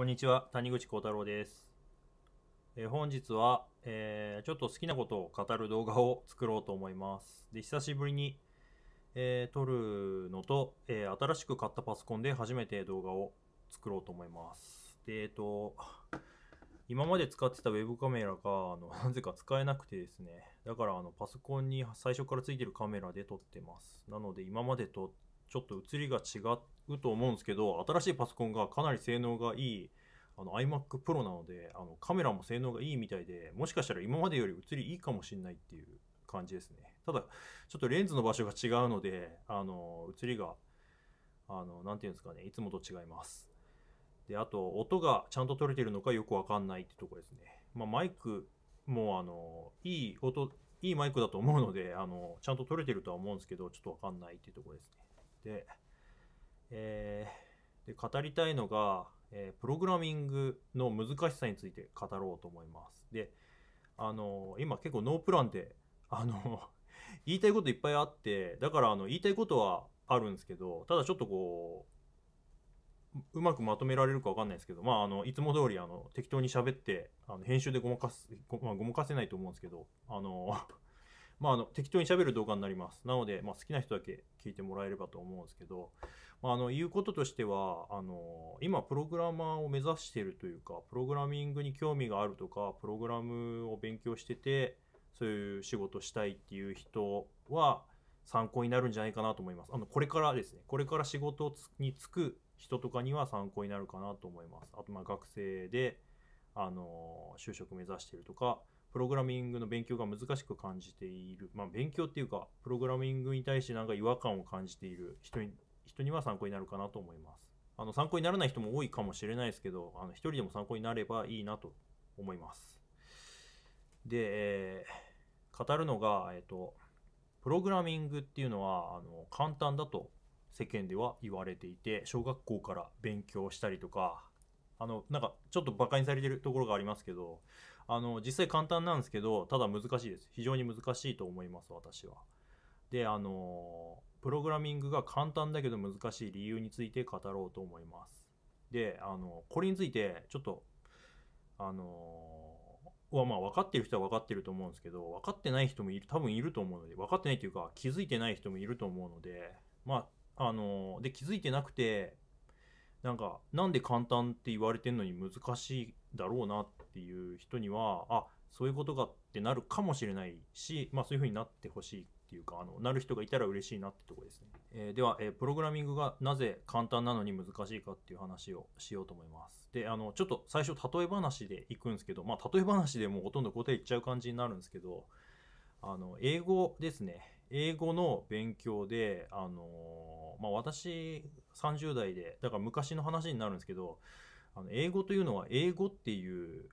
こんにちは、谷口幸太郎です。えー、本日は、えー、ちょっと好きなことを語る動画を作ろうと思います。で、久しぶりに、えー、撮るのと、え新しく買ったパソコンで初めて動画を作ろうと思います。で、えっ、と、今まで使ってた web カメラが、あの、なぜか使えなくてですね。だから、あの、パソコンに最初からついてるカメラで撮ってます。なので、今までとちょっと映りが違っうと思うんですけど、新しいパソコンがかなり性能がいい、あの iMac Pro なので、あのカメラも性能がいいみたいで、もしかしたら今までより映りいいかもしれないっていう感じですね。ただ、ちょっとレンズの場所が違うので、あの、映りが、あの、ていうんですかね、いつもと違います。で、あと、音がちゃんと取れてるのかよくわかんないってとこですね。まあ、マイクも、あの、いい音、いいマイクだと思うので、あの、ちゃんと取れてるとは思うんですけど、ちょっとわかんないっていうとこですね。で、えー、で語りたいのが、えー、プログラミングの難しさについて語ろうと思います。で、あのー、今結構ノープランで、あの 言いたいこといっぱいあって、だからあの言いたいことはあるんですけど、ただちょっとこう、うまくまとめられるかわかんないですけど、まあ、あの、いつも通り、あの、適当に喋って、あの、編集でごまかす、ごまあ、ごまかせないと思うんですけど、あのまあ、あの適当に喋る動画になります。なので、まあ、好きな人だけ聞いてもらえればと思うんですけど、まあ、あの言うこととしてはあの今プログラマーを目指しているというかプログラミングに興味があるとかプログラムを勉強しててそういう仕事したいっていう人は参考になるんじゃないかなと思います。あのこれからですねこれから仕事に就く人とかには参考になるかなと思います。あとまあ学生であの就職目指してるとかプログラミングの勉強が難しく感じている、まあ、勉強っていうか、プログラミングに対してなんか違和感を感じている人に人には参考になるかなと思います。あの参考にならない人も多いかもしれないですけど、あの一人でも参考になればいいなと思います。で、えー、語るのが、えっ、ー、と、プログラミングっていうのはあの簡単だと世間では言われていて、小学校から勉強したりとか、あの、なんかちょっと馬鹿にされてるところがありますけど、あの、実際簡単なんですけど、ただ難しいです。非常に難しいと思います、私は。で、あの、プログラミングが簡単だけど難しい理由について語ろうと思います。で、あの、これについて、ちょっと、あのはまあ分かってる人は分かってると思うんですけど、分かってない人もいる、多分いると思うので、分かってないというか気づいてない人もいると思うので、まあ、あの、で、気づいてなくて、なんか、なんで簡単って言われてんのに難しいだろうなっていう人には、あ、そういうことがってなるかもしれないし、まあそういうふうになってほしいっていうか、あの、なる人がいたら嬉しいなってとこですね。えー、では、えー、プログラミングがなぜ簡単なのに難しいかっていう話をしようと思います。で、あの、ちょっと最初例え話でいくんですけど、まあ例え話でもうほとんど答えいっちゃう感じになるんですけど、あの、英語ですね。英語の勉強で、あのー、まあ私30代で、だから昔の話になるんですけど、あの英語というのは英語っていう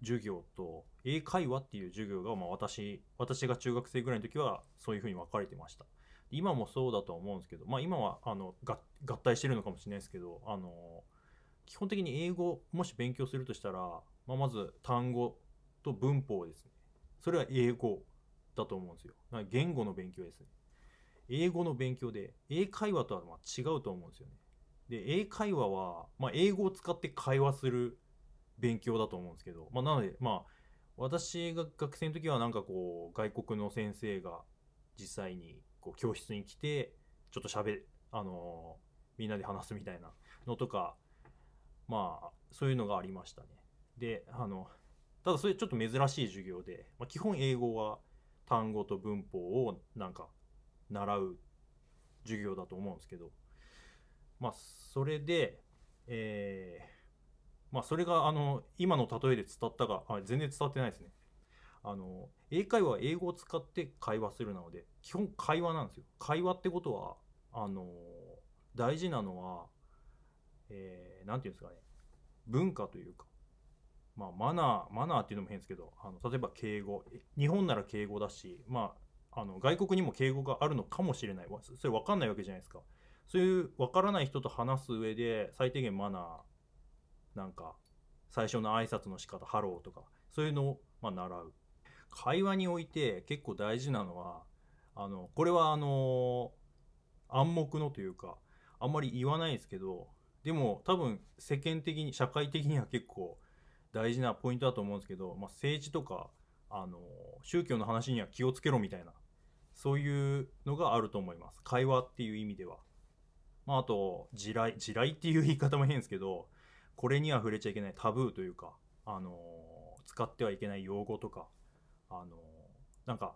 授業と英会話っていう授業が、まあ、私、私が中学生ぐらいの時はそういうふうに分かれてました。今もそうだと思うんですけど、まあ今はあの合体してるのかもしれないですけど、あの、基本的に英語、もし勉強するとしたら、まあ、まず単語と文法ですね。それは英語だと思うんですよ。言語の勉強ですね。英語の勉強で、英会話とはま違うと思うんですよね。で、英会話は、まあ、英語を使って会話する勉強だと思うんですけど、まあ、なので、まあ、私が学生の時はなんかこう、外国の先生が実際にこう教室に来て、ちょっと喋、あのー、みんなで話すみたいなのとか、まあ、そういうのがありましたね。で、あの、ただそれちょっと珍しい授業で、まあ、基本英語は単語と文法をなんか習う授業だと思うんですけど、まあ、それで、えー、まあ、それが、あの、今の例えで伝ったが、あ全然伝わってないですね。あの、英会話は英語を使って会話するなので、基本会話なんですよ。会話ってことは、あの、大事なのは、えー、なんていうんですかね、文化というか、まあ、マナー、マナーっていうのも変ですけど、あの、例えば敬語、日本なら敬語だし、まあ、あの、外国にも敬語があるのかもしれない。それわかんないわけじゃないですか。そういう分からない人と話す上で最低限マナーなんか最初の挨拶の仕方ハローとかそういうのをま習う会話において結構大事なのはあのこれはあの暗黙のというかあんまり言わないですけどでも多分世間的に社会的には結構大事なポイントだと思うんですけど、まあ、政治とかあの宗教の話には気をつけろみたいなそういうのがあると思います会話っていう意味では。まあ、あと、地雷、地雷っていう言い方も変ですけど、これには触れちゃいけないタブーというか、あのー、使ってはいけない用語とか、あのー、なんか、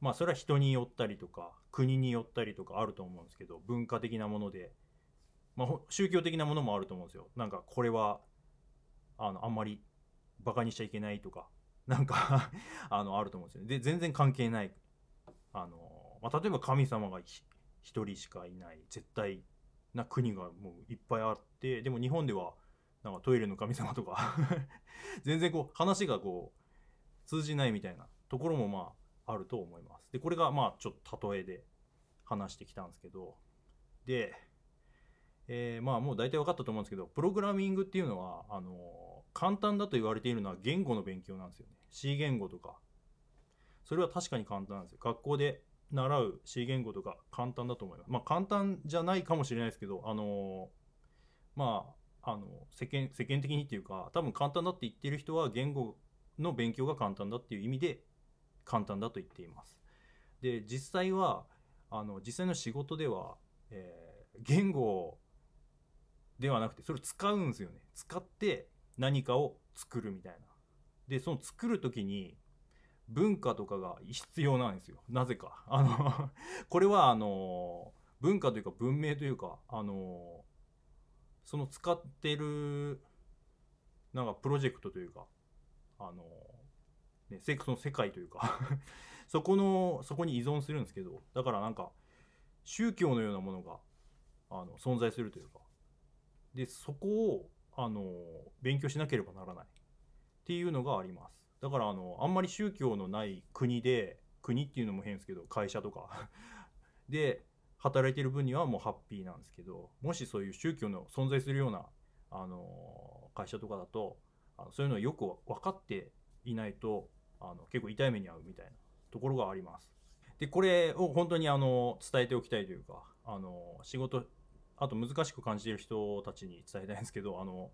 まあそれは人によったりとか、国によったりとかあると思うんですけど、文化的なもので、まあ宗教的なものもあると思うんですよ。なんかこれは、あの、あんまりバカにしちゃいけないとか、なんかあの、あると思うんですよ。で、全然関係ない。あのー、まあ例えば神様が1人しかいない絶対な国がもういっぱいあってでも日本ではなんかトイレの神様とか 全然こう話がこう通じないみたいなところもまああると思います。でこれがまあちょっと例えで話してきたんですけどで、えー、まあもう大体分かったと思うんですけどプログラミングっていうのはあの簡単だと言われているのは言語の勉強なんですよね C 言語とかそれは確かに簡単なんですよ学校で習う C 言語とか簡単だと思います。まあ簡単じゃないかもしれないですけど、あのー、まあ、あの、世間、世間的にっていうか、多分簡単だって言ってる人は言語の勉強が簡単だっていう意味で簡単だと言っています。で、実際は、あの、実際の仕事では、えー、言語ではなくて、それ使うんですよね。使って何かを作るみたいな。で、その作るときに、文化とかが必要なんですよなぜか あのこれはあの文化というか文明というかあのその使ってるなんかプロジェクトというかあのね、セックスの世界というか そこのそこに依存するんですけどだからなんか宗教のようなものがあの存在するというかでそこをあの勉強しなければならないっていうのがあります。だからあのあんまり宗教のない国で国っていうのも変ですけど会社とか で働いてる分にはもうハッピーなんですけどもしそういう宗教の存在するようなあの会社とかだとあのそういうのをよく分かっていないとあの結構痛い目に遭うみたいなところがあります。でこれを本当にあの伝えておきたいというかあの仕事あと難しく感じている人たちに伝えたいんですけどあの、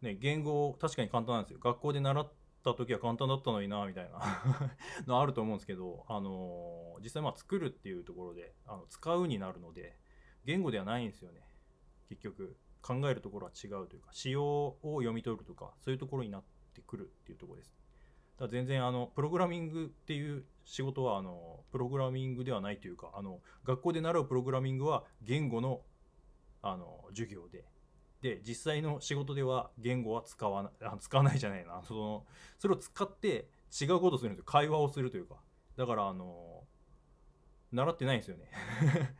ね、言語確かに簡単なんですよ。学校で習った時は簡単だったのになみたいな のあると思うんですけど、あのー、実際まあ作るっていうところであの使うになるので言語ではないんですよね結局考えるところは違うというか仕様を読み取るとかそういうところになってくるっていうところです。だ全然あのプログラミングっていう仕事はあのプログラミングではないというかあの学校で習うプログラミングは言語のあの授業でで、実際の仕事では言語は使わない、あ使わないじゃないな。その、それを使って違うことするんですよ。会話をするというか。だから、あの、習ってないんですよね。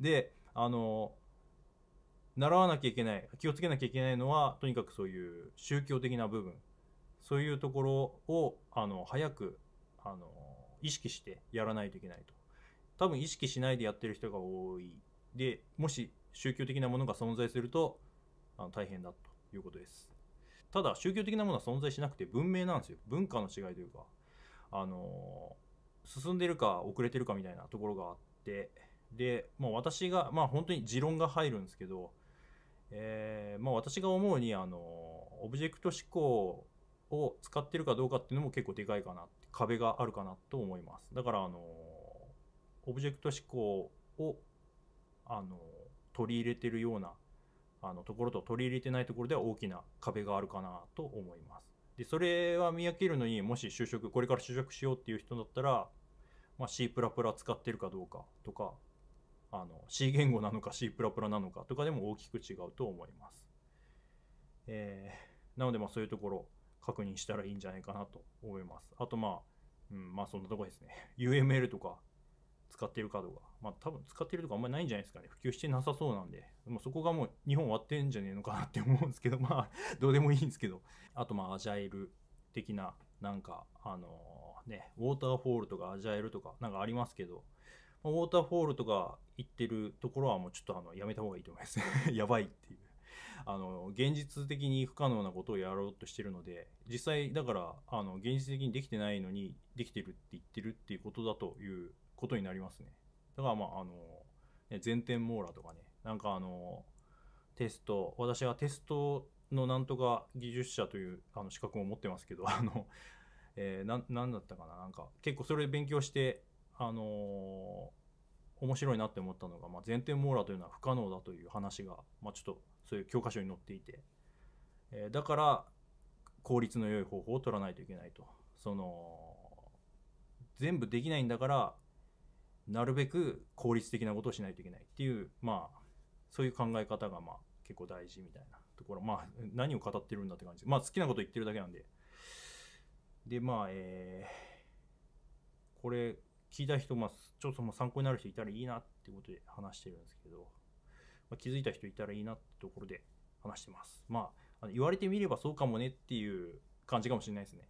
で、あの、習わなきゃいけない、気をつけなきゃいけないのは、とにかくそういう宗教的な部分、そういうところを、あの、早く、あの、意識してやらないといけないと。多分意識しないでやってる人が多い。で、もし宗教的なものが存在すると、あの大変だということです。ただ、宗教的なものは存在しなくて文明なんですよ。文化の違いというか、あのー、進んでるか遅れてるかみたいなところがあって、で、もう私が、まあ、本当に持論が入るんですけど、えー、まあ、私が思うに、あのー、オブジェクト思考を使ってるかどうかっていうのも結構でかいかな、壁があるかなと思います。だから、あのオブジェクト思考を、あの取り入れてるようなあのところと取り入れてないところでは大きな壁があるかなと思います。で、それは見分けるのにもし就職、これから就職しようっていう人だったら、まあ、C++ 使ってるかどうかとか、あの C 言語なのか C++ なのかとかでも大きく違うと思います。えー、なのでまあそういうところ確認したらいいんじゃないかなと思います。あとまあ、うん、まあそんなとこですね。UML とか使っているカードが。まあ多分使ってるとかあんまりないんじゃないですかね。普及してなさそうなんで。そこがもう日本終わってんじゃねえのかなって思うんですけど、まあどうでもいいんですけど。あとまあアジャイル的な、なんか、あのー、ね、ウォーターフォールとかアジャイルとかなんかありますけど、まあ、ウォーターフォールとか行ってるところはもうちょっとあの、やめた方がいいと思います やばいっていう。あの、現実的に不可能なことをやろうとしてるので、実際だから、あの、現実的にできてないのに、できてるって言ってるっていうことだということになりますね。だからまあ、あの、ね、前転網羅とかね、なんかあの、テスト、私はテストのなんとか技術者というあの資格も持ってますけど、あの、えー、な、だったかな、なんか、結構それ勉強して、あのー、面白いなって思ったのが、まあ、前提網羅というのは不可能だという話が、まあ、ちょっとそういう教科書に載っていて、えー、だから効率の良い方法を取らないといけないとその全部できないんだからなるべく効率的なことをしないといけないっていう、まあ、そういう考え方が、まあ、結構大事みたいなところ、まあ、何を語ってるんだって感じ。まあ、好きなこと言ってるだけなんで。で、まあ、えー、これ、聞いた人、まあ、ちょっと参考になる人いたらいいなってことで話してるんですけど、まあ、気づいた人いたらいいなってところで話してます。まあ、あの言われてみればそうかもねっていう感じかもしれないですね。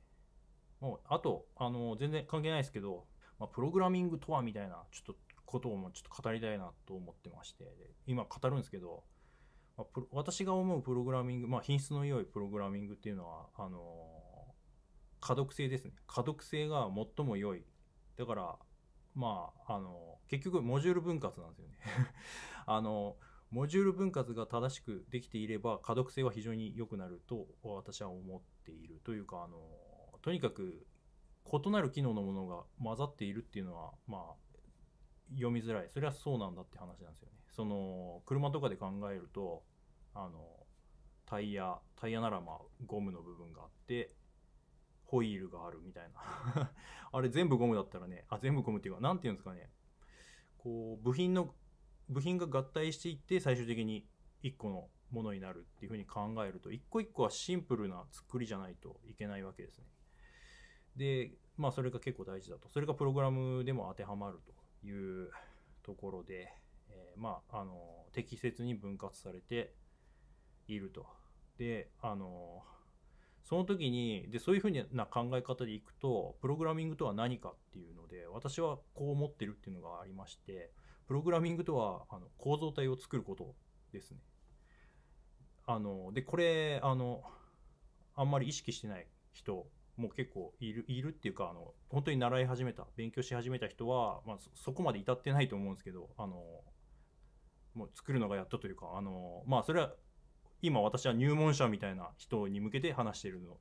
もう、あと、あの、全然関係ないですけど、まあ、プログラミングとはみたいな、ちょっとことをもちょっと語りたいなと思ってまして、今語るんですけど、まあ、私が思うプログラミング、まあ、品質の良いプログラミングっていうのは、あのー、可読性ですね。可読性が最も良い。だから、まあ、あのー、結局、モジュール分割なんですよね。あのー、モジュール分割が正しくできていれば、可読性は非常に良くなると私は思っているというか、あの、とにかく異なる機能のものが混ざっているっていうのは、まあ、読みづらい。それはそうなんだって話なんですよね。その、車とかで考えると、あの、タイヤ、タイヤならまあ、ゴムの部分があって、ホイールがあるみたいな。あれ全部ゴムだったらね、あ、全部ゴムっていうか、なんていうんですかね。こう、部品の、部品が合体していって最終的に1個のものになるっていうふうに考えると、一個一個はシンプルな作りじゃないといけないわけですね。で、まあ、それが結構大事だと。それがプログラムでも当てはまるというところで、えー、まあ、あの、適切に分割されていると。で、あの、その時に、で、そういうふうな考え方でいくと、プログラミングとは何かっていうので、私はこう思ってるっていうのがありまして、プログラミングとは、あの、構造体を作ることですね。あの、で、これ、あの、あんまり意識してない人もう結構いるいるっていうかあの本当に習い始めた勉強し始めた人は、まあ、そこまで至ってないと思うんですけどあのもう作るのがやっとというかあのまあそれは今私は入門者みたいな人に向けて話してるの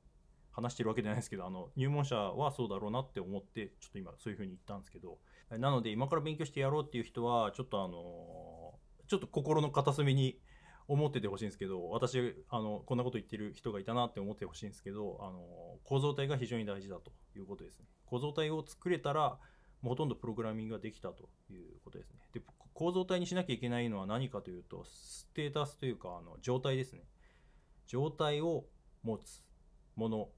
話してるわけじゃないですけどあの入門者はそうだろうなって思ってちょっと今そういうふうに言ったんですけどなので今から勉強してやろうっていう人はちょっとあのちょっと心の片隅に思っててほしいんですけど、私、あの、こんなこと言ってる人がいたなって思ってほしいんですけど、あの、構造体が非常に大事だということですね。構造体を作れたら、もうほとんどプログラミングができたということですね。で、構造体にしなきゃいけないのは何かというと、ステータスというか、あの、状態ですね。状態を持つもの、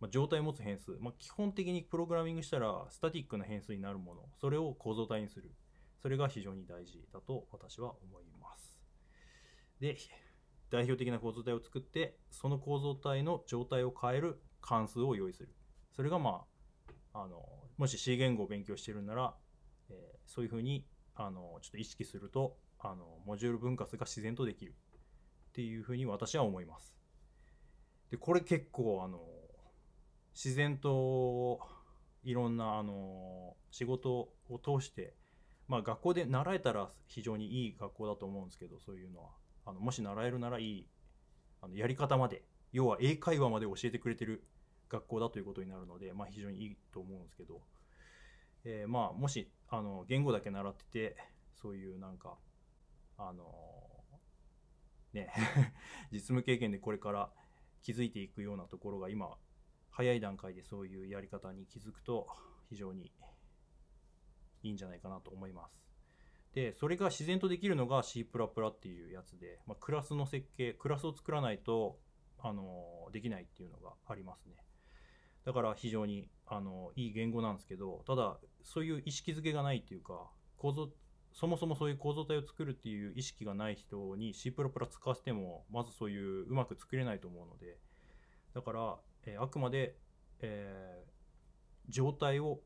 まあ、状態を持つ変数。まあ、基本的にプログラミングしたら、スタティックな変数になるもの、それを構造体にする。それが非常に大事だと私は思います。で、代表的な構造体を作って、その構造体の状態を変える関数を用意する。それがまあ、あの、もし C 言語を勉強してるなら、えー、そういうふうに、あの、ちょっと意識すると、あの、モジュール分割が自然とできる。っていうふうに私は思います。で、これ結構、あの、自然と、いろんな、あの、仕事を通して、まあ学校で習えたら非常にいい学校だと思うんですけど、そういうのは。あのもし習えるならいいあのやり方まで要は英会話まで教えてくれてる学校だということになるので、まあ、非常にいいと思うんですけど、えー、まあもしあの言語だけ習っててそういうなんかあのー、ね 実務経験でこれから気づいていくようなところが今早い段階でそういうやり方に気づくと非常にいいんじゃないかなと思います。で、それが自然とできるのが C++ っていうやつで、まあ、クラスの設計、クラスを作らないと、あの、できないっていうのがありますね。だから非常に、あの、いい言語なんですけど、ただ、そういう意識づけがないっていうか、構造、そもそもそういう構造体を作るっていう意識がない人に C++ 使わせても、まずそういううまく作れないと思うので、だから、えー、あくまで、えー、状態を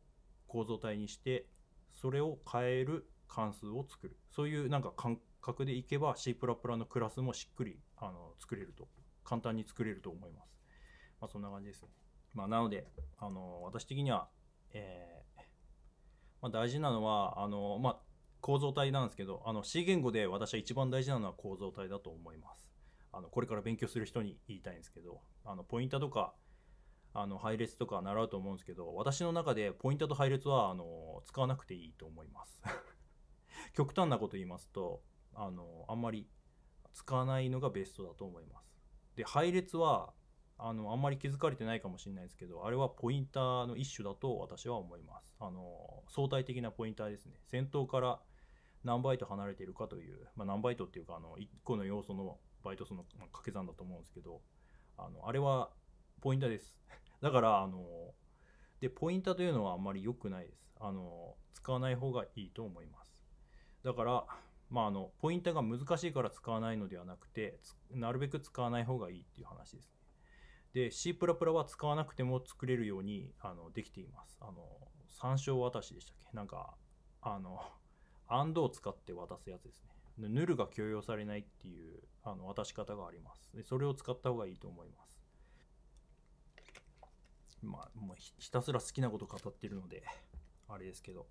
構造体にして、それを変える関数を作るそういうなんか感覚でいけば C++ のクラスもしっくりあの作れると簡単に作れると思います、まあ、そんな感じですね、まあ、なのであの私的には、えー、まあ、大事なのはあの、ま構造体なんですけどあの C 言語で私は一番大事なのは構造体だと思いますあのこれから勉強する人に言いたいんですけどあのポインタとかあの配列とか習うと思うんですけど私の中でポインタと配列はあの使わなくていいと思います極端なこと言いますとあのあんまり使わないのがベストだと思いますで配列はあのあんまり気づかれてないかもしれないですけどあれはポインターの一種だと私は思いますあの相対的なポインターですね先頭から何バイト離れているかという、まあ、何バイトっていうかあの1個の要素のバイト数の掛け算だと思うんですけどあのあれはポインターです だからあのでポインターというのはあんまり良くないですあの使わない方がいいと思いますだから、まあ、あのポインターが難しいから使わないのではなくてなるべく使わない方がいいっていう話ですね。で C++ は使わなくても作れるようにあのできています。あの参照渡しでしたっけなんかあの AND を使って渡すやつですね。ヌルが許容されないっていうあの渡し方があります。でそれを使った方がいいと思います。まあ、もうひたすら好きなこと語ってるので、あれですけど。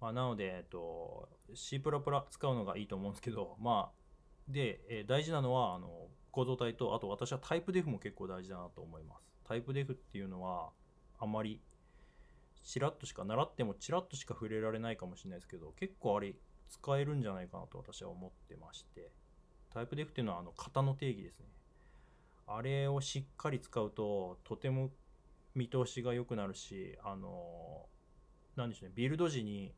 まあ、なので、えっと、C++ 使うのがいいと思うんですけど、まあ、で、えー、大事なのは、あの、構造体と、あと私はタイプデフも結構大事だなと思います。タイプデフっていうのは、あまり、ちらっとしか、習ってもちらっとしか触れられないかもしれないですけど、結構あれ、使えるんじゃないかなと私は思ってまして、タイプデフっていうのは、あの、型の定義ですね。あれをしっかり使うと、とても見通しが良くなるし、あの、なんでしょうね、ビルド時に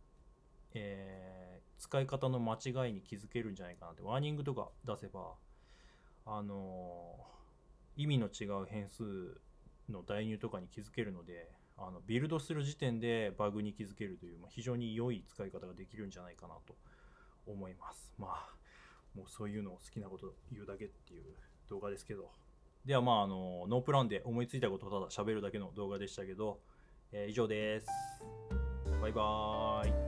えー、使い方の間違いに気づけるんじゃないかなってワーニングとか出せばあのー、意味の違う変数の代入とかに気づけるのであのビルドする時点でバグに気づけるという、まあ、非常に良い使い方ができるんじゃないかなと思いますまあもうそういうのを好きなこと言うだけっていう動画ですけどではまああのノープランで思いついたことをただ喋るだけの動画でしたけど、えー、以上ですバイバーイ